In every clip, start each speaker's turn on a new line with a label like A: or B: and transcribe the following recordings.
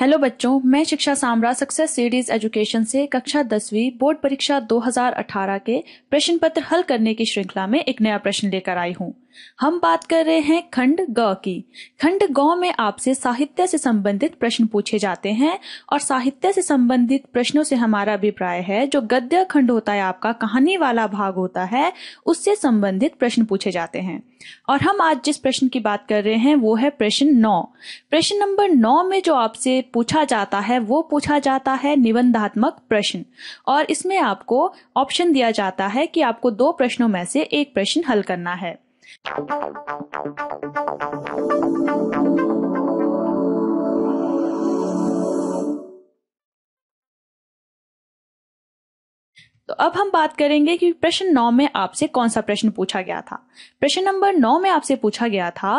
A: hello बच्चों मैं शिक्षा सामरा सक्सेस सीरीज एजुकेशन से कक्षा दसवीं बोर्ड परीक्षा 2018 के प्रश्न पत्र हल करने की श्रृंखला में एक नया प्रश्न लेकर आई हूँ हम बात कर रहे हैं खंड ग की खंड ग में आपसे साहित्य से संबंधित प्रश्न पूछे जाते हैं और साहित्य से संबंधित प्रश्नों से हमारा अभिप्राय है जो गद्य खंड होता है आपका कहानी वाला भाग होता है उससे संबंधित प्रश्न पूछे जाते हैं और हम आज जिस प्रश्न की बात कर रहे हैं वो है प्रश्न नौ प्रश्न नंबर नौ में जो आपसे पूछा जाता है वो पूछा जाता है निबंधात्मक प्रश्न और इसमें आपको ऑप्शन दिया जाता है कि आपको दो प्रश्नों में से एक प्रश्न हल करना है तो अब हम बात करेंगे कि प्रश्न नौ में आपसे कौन सा प्रश्न पूछा गया था प्रश्न नंबर नौ में आपसे पूछा गया था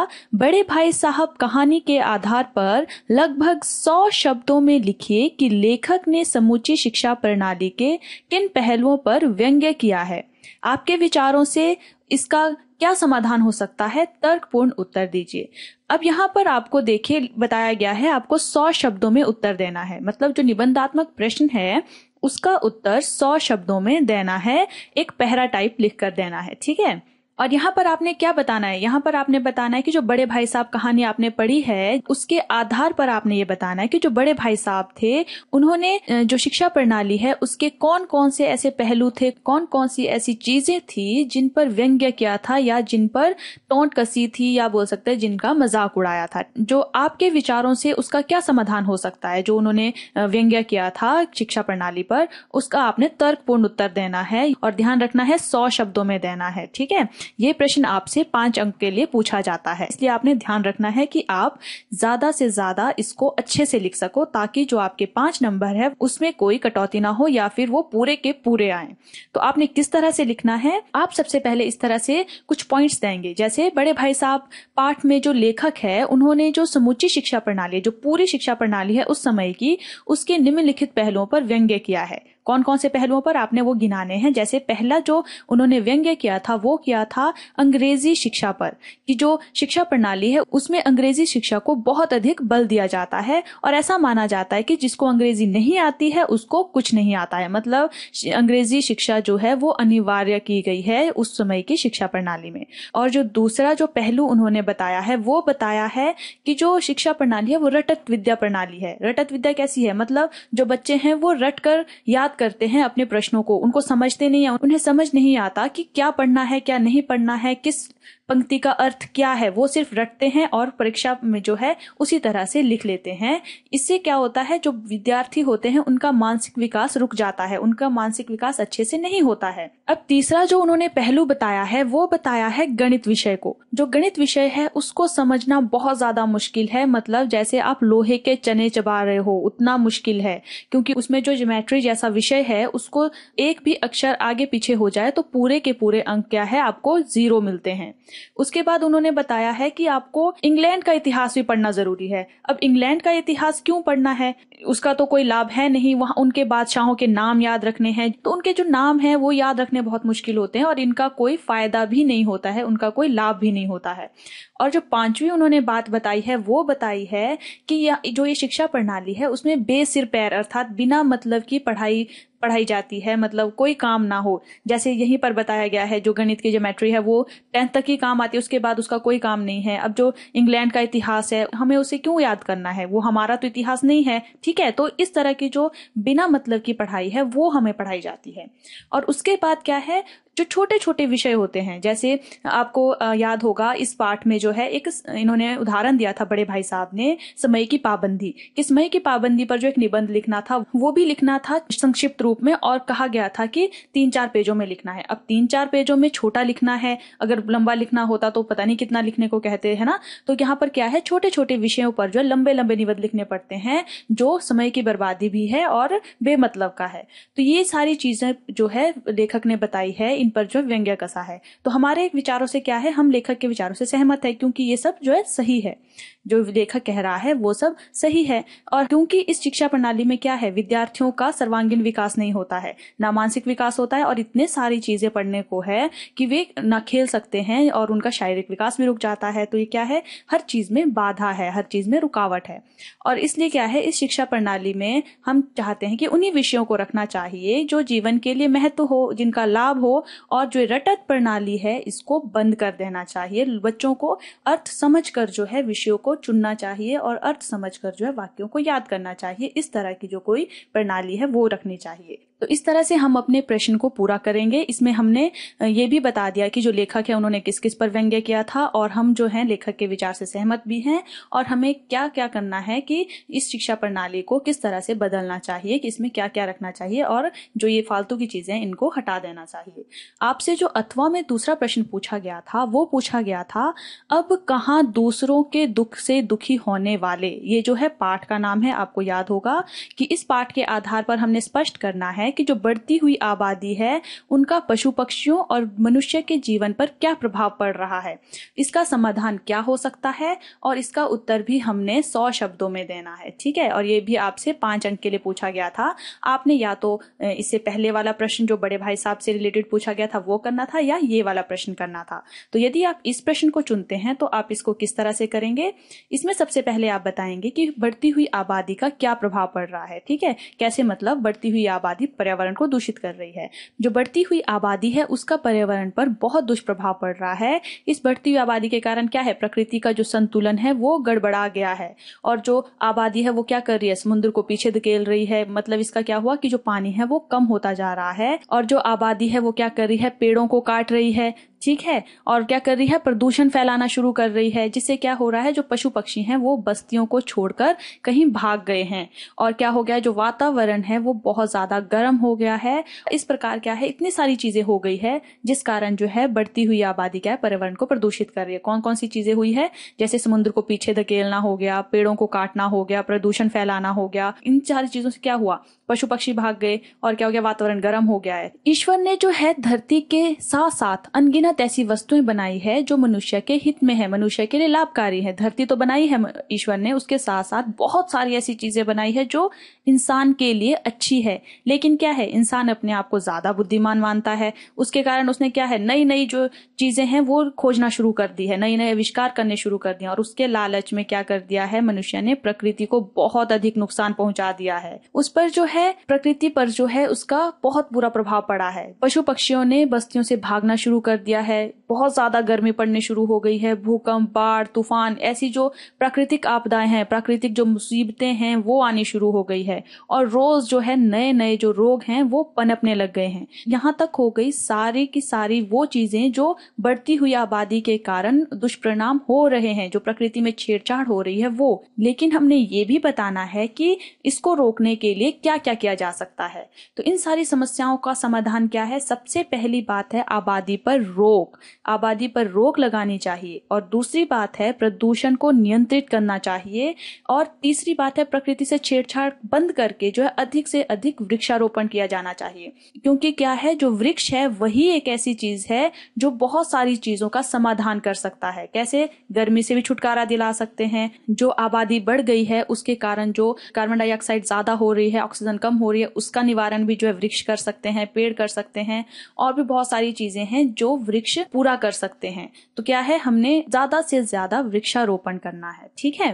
A: बड़े भाई साहब कहानी के आधार पर लगभग सौ शब्दों में लिखिए कि लेखक ने समूची शिक्षा प्रणाली के किन पहलुओं पर व्यंग्य किया है आपके विचारों से इसका क्या समाधान हो सकता है तर्कपूर्ण उत्तर दीजिए अब यहाँ पर आपको देखिए बताया गया है आपको सौ शब्दों में उत्तर देना है मतलब जो निबंधात्मक प्रश्न है उसका उत्तर सौ शब्दों में देना है एक पहरा टाइप लिख कर देना है ठीक है और यहाँ पर आपने क्या बताना है यहाँ पर आपने बताना है कि जो बड़े भाई साहब कहानी आपने पढ़ी है उसके आधार पर आपने ये बताना है कि जो बड़े भाई साहब थे उन्होंने जो शिक्षा प्रणाली है उसके कौन कौन से ऐसे पहलू थे कौन कौन सी ऐसी चीजें थी जिन पर व्यंग्य किया था या जिन पर टोंट कसी थी या बोल सकते हैं जिनका मजाक उड़ाया था जो आपके विचारों से उसका क्या समाधान हो सकता है जो उन्होंने व्यंग्य किया था शिक्षा प्रणाली पर उसका आपने तर्कपूर्ण उत्तर देना है और ध्यान रखना है सौ शब्दों में देना है ठीक है ये प्रश्न आपसे पांच अंक के लिए पूछा जाता है इसलिए आपने ध्यान रखना है कि आप ज्यादा से ज्यादा इसको अच्छे से लिख सको ताकि जो आपके पांच नंबर है उसमें कोई कटौती ना हो या फिर वो पूरे के पूरे आए तो आपने किस तरह से लिखना है आप सबसे पहले इस तरह से कुछ पॉइंट्स देंगे जैसे बड़े भाई साहब पाठ में जो लेखक है उन्होंने जो समुची शिक्षा प्रणाली जो पूरी शिक्षा प्रणाली है उस समय की उसके निम्नलिखित पहलुओं पर व्यंग्य किया है कौन कौन से पहलुओं पर आपने वो गिनाने हैं जैसे पहला जो उन्होंने व्यंग्य किया था वो किया था अंग्रेजी शिक्षा पर कि जो शिक्षा प्रणाली है उसमें अंग्रेजी शिक्षा को बहुत अधिक बल दिया जाता है और ऐसा माना जाता है कि जिसको अंग्रेजी नहीं आती है उसको कुछ नहीं आता है मतलब अंग्रेजी शिक्षा जो है वो अनिवार्य की गई है उस समय की शिक्षा प्रणाली में और जो दूसरा जो पहलू उन्होंने बताया है वो बताया है कि जो शिक्षा प्रणाली है वो रटत विद्या प्रणाली है रटत विद्या कैसी है मतलब जो बच्चे हैं वो रट कर या याद करते हैं अपने प्रश्नों को उनको समझते नहीं उन्हें समझ नहीं आता कि क्या पढ़ना है क्या नहीं पढ़ना है किस पंक्ति का अर्थ क्या है वो सिर्फ रटते हैं और परीक्षा में जो है उसी तरह से लिख लेते हैं इससे क्या होता है जो विद्यार्थी होते हैं उनका मानसिक विकास रुक जाता है उनका मानसिक विकास अच्छे से नहीं होता है अब तीसरा जो उन्होंने पहलू बताया है वो बताया है गणित विषय को जो गणित विषय है उसको समझना बहुत ज्यादा मुश्किल है मतलब जैसे आप लोहे के चने चबा रहे हो उतना मुश्किल है क्योंकि उसमें जो ज्योमेट्री जैसा विषय है उसको एक भी अक्षर आगे पीछे हो जाए तो पूरे के पूरे अंक क्या है आपको जीरो मिलते हैं हैं उसके बाद उन्होंने बताया है कि आपको इंग्लैंड का इतिहास भी पढ़ना जरूरी है अब इंग्लैंड का इतिहास क्यों पढ़ना है उसका तो कोई लाभ है नहीं वहां उनके बादशाहों के नाम याद रखने हैं तो उनके जो नाम है वो याद रखने बहुत मुश्किल होते हैं और इनका कोई फायदा भी नहीं होता है उनका कोई लाभ भी नहीं होता है और जो पांचवी उन्होंने बात बताई है वो बताई है कि यह जो ये शिक्षा प्रणाली है उसमें बेसिर पैर अर्थात बिना मतलब की पढ़ाई पढ़ाई जाती है मतलब कोई काम ना हो जैसे यहीं पर बताया गया है जो गणित की जोमेट्री है वो टेंथ तक ही काम आती है उसके बाद उसका कोई काम नहीं है अब जो इंग्लैंड का इतिहास है हमें उसे क्यों याद करना है वो हमारा तो इतिहास नहीं है ठीक है तो इस तरह की जो बिना मतलब की पढ़ाई है वो हमें पढ़ाई जाती है और उसके बाद क्या है जो छोटे छोटे विषय होते हैं जैसे आपको याद होगा इस पाठ में जो है एक इन्होंने उदाहरण दिया था बड़े भाई साहब ने समय की पाबंदी कि समय की पाबंदी पर जो एक निबंध लिखना था वो भी लिखना था संक्षिप्त रूप में और कहा गया था कि तीन चार पेजों में लिखना है अब तीन चार पेजों में छोटा लिखना है अगर लंबा लिखना होता तो पता नहीं कितना लिखने को कहते हैं ना तो यहाँ पर क्या है छोटे छोटे विषयों पर जो लंबे लंबे निबंध लिखने पड़ते हैं जो समय की बर्बादी भी है और बेमतलब का है तो ये सारी चीजें जो है लेखक ने बताई है इन पर जो व्यंग्य कसा है तो हमारे विचारों से क्या है हम लेखक के विचारों से सहमत है क्योंकि ये सब जो है सही है जो लेखक कह रहा है वो सब सही है और क्योंकि इस शिक्षा प्रणाली में क्या है विद्यार्थियों का सर्वांगीण विकास नहीं होता है ना मानसिक विकास होता है और इतने सारी चीजें पढ़ने को है कि वे ना खेल सकते हैं और उनका शारीरिक विकास भी रुक जाता है तो ये क्या है हर चीज में बाधा है हर चीज में रुकावट है और इसलिए क्या है इस शिक्षा प्रणाली में हम चाहते हैं कि उन्हीं विषयों को रखना चाहिए जो जीवन के लिए महत्व हो जिनका लाभ हो और जो रटत प्रणाली है इसको बंद कर देना चाहिए बच्चों को अर्थ समझ कर जो है विषयों को चुनना चाहिए और अर्थ समझकर जो है वाक्यों को याद करना चाहिए इस तरह की जो कोई प्रणाली है वो रखनी चाहिए तो इस तरह से हम अपने प्रश्न को पूरा करेंगे इसमें हमने ये भी बता दिया कि जो लेखक है उन्होंने किस किस पर व्यंग्य किया था और हम जो है लेखक के विचार से सहमत भी हैं और हमें क्या क्या करना है कि इस शिक्षा प्रणाली को किस तरह से बदलना चाहिए कि इसमें क्या क्या रखना चाहिए और जो ये फालतू की चीजें इनको हटा देना चाहिए आपसे जो अथवा में दूसरा प्रश्न पूछा गया था वो पूछा गया था अब कहाँ दूसरों के दुख से दुखी होने वाले ये जो है पाठ का नाम है आपको याद होगा कि इस पाठ के आधार पर हमने स्पष्ट करना है हैं कि जो बढ़ती हुई आबादी है उनका पशु पक्षियों और मनुष्य के जीवन पर क्या प्रभाव पड़ रहा है इसका समाधान क्या हो सकता है और इसका उत्तर भी हमने सौ शब्दों में देना है ठीक है और ये भी आपसे पांच अंक के लिए पूछा गया था आपने या तो इससे पहले वाला प्रश्न जो बड़े भाई साहब से रिलेटेड पूछा गया था वो करना था या ये वाला प्रश्न करना था तो यदि आप इस प्रश्न को चुनते हैं तो आप इसको किस तरह से करेंगे इसमें सबसे पहले आप बताएंगे कि बढ़ती हुई आबादी का क्या प्रभाव पड़ रहा है ठीक है कैसे मतलब बढ़ती हुई आबादी पर्यावरण को दूषित कर रही है जो बढ़ती हुई आबादी है उसका पर्यावरण पर बहुत दुष्प्रभाव पड़ रहा है इस बढ़ती हुई आबादी के कारण क्या है प्रकृति का जो संतुलन है वो गड़बड़ा गया है और जो आबादी है वो क्या कर रही है समुद्र को पीछे धकेल रही है मतलब इसका क्या हुआ कि जो पानी है वो कम होता जा रहा है और जो आबादी है वो क्या कर रही है पेड़ों को काट रही है ठीक है और क्या कर रही है प्रदूषण फैलाना शुरू कर रही है जिससे क्या हो रहा है जो पशु पक्षी हैं वो बस्तियों को छोड़कर कहीं भाग गए हैं और क्या हो गया जो वातावरण है वो बहुत ज्यादा गर्म हो गया है इस प्रकार क्या है इतनी सारी चीजें हो गई है जिस कारण जो है बढ़ती हुई आबादी क्या है पर्यावरण को प्रदूषित कर रही है कौन कौन सी चीजें हुई है जैसे समुद्र को पीछे धकेलना हो गया पेड़ों को काटना हो गया प्रदूषण फैलाना हो गया इन सारी चीजों से क्या हुआ पशु पक्षी भाग गए और क्या हो गया वातावरण गर्म हो गया है ईश्वर ने जो है धरती के साथ साथ अनगिनत अनगिनत ऐसी वस्तुएं बनाई है जो मनुष्य के हित में है मनुष्य के लिए लाभकारी है धरती तो बनाई है ईश्वर ने उसके साथ साथ बहुत सारी ऐसी चीजें बनाई है जो इंसान के लिए अच्छी है लेकिन क्या है इंसान अपने आप को ज्यादा बुद्धिमान मानता है उसके कारण उसने क्या है नई नई जो चीजें हैं वो खोजना शुरू कर दी है नए नए आविष्कार करने शुरू कर दिया और उसके लालच में क्या कर दिया है मनुष्य ने प्रकृति को बहुत अधिक नुकसान पहुंचा दिया है उस पर जो है प्रकृति पर जो है उसका बहुत बुरा प्रभाव पड़ा है पशु पक्षियों ने बस्तियों से भागना शुरू कर दिया है बहुत ज्यादा गर्मी पड़ने शुरू हो गई है भूकंप बाढ़ तूफान ऐसी जो प्राकृतिक आपदाएं हैं प्राकृतिक जो मुसीबतें हैं वो आनी शुरू हो गई है और रोज जो है नए नए जो रोग हैं वो पनपने लग गए हैं यहाँ तक हो गई सारी की सारी वो चीजें जो बढ़ती हुई आबादी के कारण दुष्परिणाम हो रहे हैं जो प्रकृति में छेड़छाड़ हो रही है वो लेकिन हमने ये भी बताना है कि इसको रोकने के लिए क्या क्या किया जा सकता है तो इन सारी समस्याओं का समाधान क्या है सबसे पहली बात है आबादी पर रोक रोक आबादी पर रोक लगानी चाहिए और दूसरी बात है प्रदूषण को नियंत्रित करना चाहिए और तीसरी बात है प्रकृति से छेड़छाड़ बंद करके जो है अधिक से अधिक वृक्षारोपण किया जाना चाहिए क्योंकि क्या है जो वृक्ष है वही एक ऐसी चीज है जो बहुत सारी चीजों का समाधान कर सकता है कैसे गर्मी से भी छुटकारा दिला सकते हैं जो आबादी बढ़ गई है उसके कारण जो कार्बन डाइऑक्साइड ज्यादा हो रही है ऑक्सीजन कम हो रही है उसका निवारण भी जो है वृक्ष कर सकते हैं पेड़ कर सकते हैं और भी बहुत सारी चीजें हैं जो वृक्ष वृक्ष पूरा कर सकते हैं तो क्या है हमने ज्यादा से ज्यादा वृक्षारोपण करना है ठीक है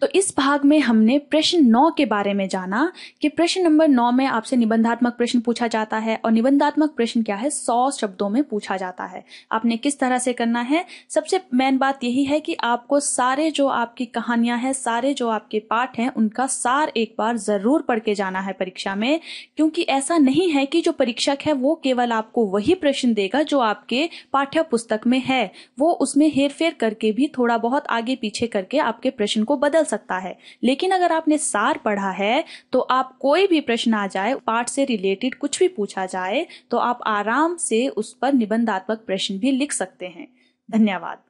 A: तो इस भाग में हमने प्रश्न नौ के बारे में जाना कि प्रश्न नंबर नौ में आपसे निबंधात्मक प्रश्न पूछा जाता है और निबंधात्मक प्रश्न क्या है सौ शब्दों में पूछा जाता है आपने किस तरह से करना है सबसे मेन बात यही है कि आपको सारे जो आपकी कहानियां हैं सारे जो आपके पाठ हैं उनका सार एक बार जरूर पढ़ के जाना है परीक्षा में क्योंकि ऐसा नहीं है कि जो परीक्षक है वो केवल आपको वही प्रश्न देगा जो आपके पाठ्य पुस्तक में है वो उसमें हेर फेर करके भी थोड़ा बहुत आगे पीछे करके आपके प्रश्न को बदल सकता है लेकिन अगर आपने सार पढ़ा है तो आप कोई भी प्रश्न आ जाए पाठ से रिलेटेड कुछ भी पूछा जाए तो आप आराम से उस पर निबंधात्मक प्रश्न भी लिख सकते हैं धन्यवाद